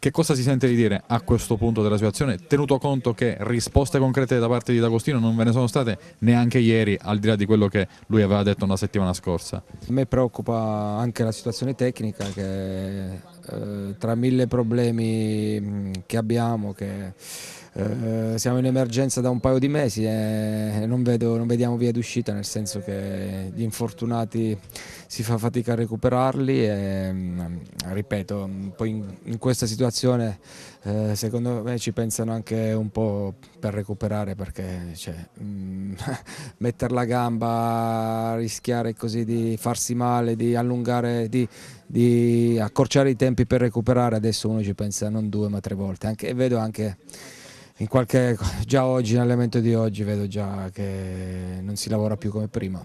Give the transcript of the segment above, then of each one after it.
Che cosa si sente di dire a questo punto della situazione, tenuto conto che risposte concrete da parte di D'Agostino non ve ne sono state neanche ieri, al di là di quello che lui aveva detto una settimana scorsa? A me preoccupa anche la situazione tecnica, che eh, tra mille problemi che abbiamo, che eh, siamo in emergenza da un paio di mesi e non, vedo, non vediamo via d'uscita, nel senso che gli infortunati si fa fatica a recuperarli e mm, ripeto, poi in, in questa situazione eh, secondo me ci pensano anche un po' per recuperare perché cioè, mm, mettere la gamba, rischiare così di farsi male, di allungare, di, di accorciare i tempi per recuperare, adesso uno ci pensa non due ma tre volte. Anche, e vedo anche in qualche, già oggi, nell'elemento di oggi, vedo già che non si lavora più come prima.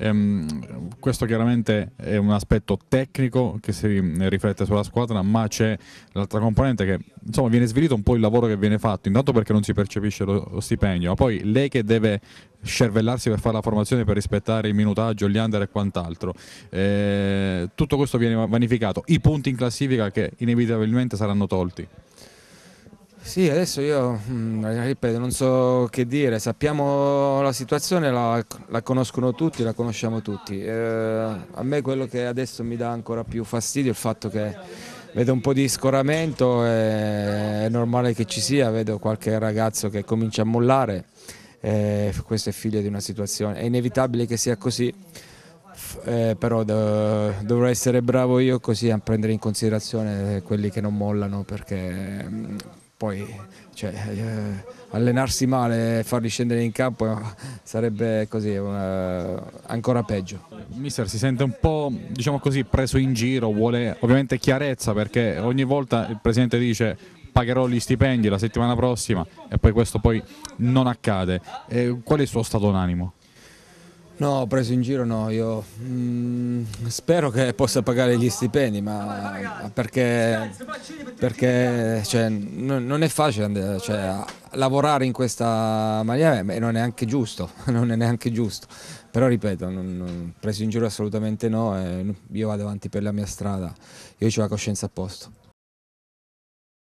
Um, questo chiaramente è un aspetto tecnico che si riflette sulla squadra, ma c'è l'altra componente che insomma viene svilito un po' il lavoro che viene fatto, intanto perché non si percepisce lo, lo stipendio, ma poi lei che deve scervellarsi per fare la formazione, per rispettare il minutaggio, gli under e quant'altro. Eh, tutto questo viene vanificato, i punti in classifica che inevitabilmente saranno tolti. Sì, adesso io mm, eh, ripeto, non so che dire, sappiamo la situazione, la, la conoscono tutti, la conosciamo tutti. Eh, a me quello che adesso mi dà ancora più fastidio è il fatto che vedo un po' di scoramento, è normale che ci sia, vedo qualche ragazzo che comincia a mollare, eh, questo è figlio di una situazione, è inevitabile che sia così. Eh, però do, dovrò essere bravo io così a prendere in considerazione quelli che non mollano perché mm, poi cioè, eh, allenarsi male e farli scendere in campo sarebbe così una, eh, ancora peggio. Mister si sente un po' diciamo così, preso in giro, vuole ovviamente chiarezza perché ogni volta il Presidente dice pagherò gli stipendi la settimana prossima e poi questo poi non accade. E eh, qual è il suo stato d'animo? No, ho preso in giro no, io mh, mm, spero che possa pagare gli stipendi, ma perché, perché cioè, non è facile cioè, lavorare in questa maniera eh, e non è anche giusto, non è neanche giusto. Però ripeto, non, non, preso in giro assolutamente no, io vado avanti per la mia strada, io ho la coscienza a posto.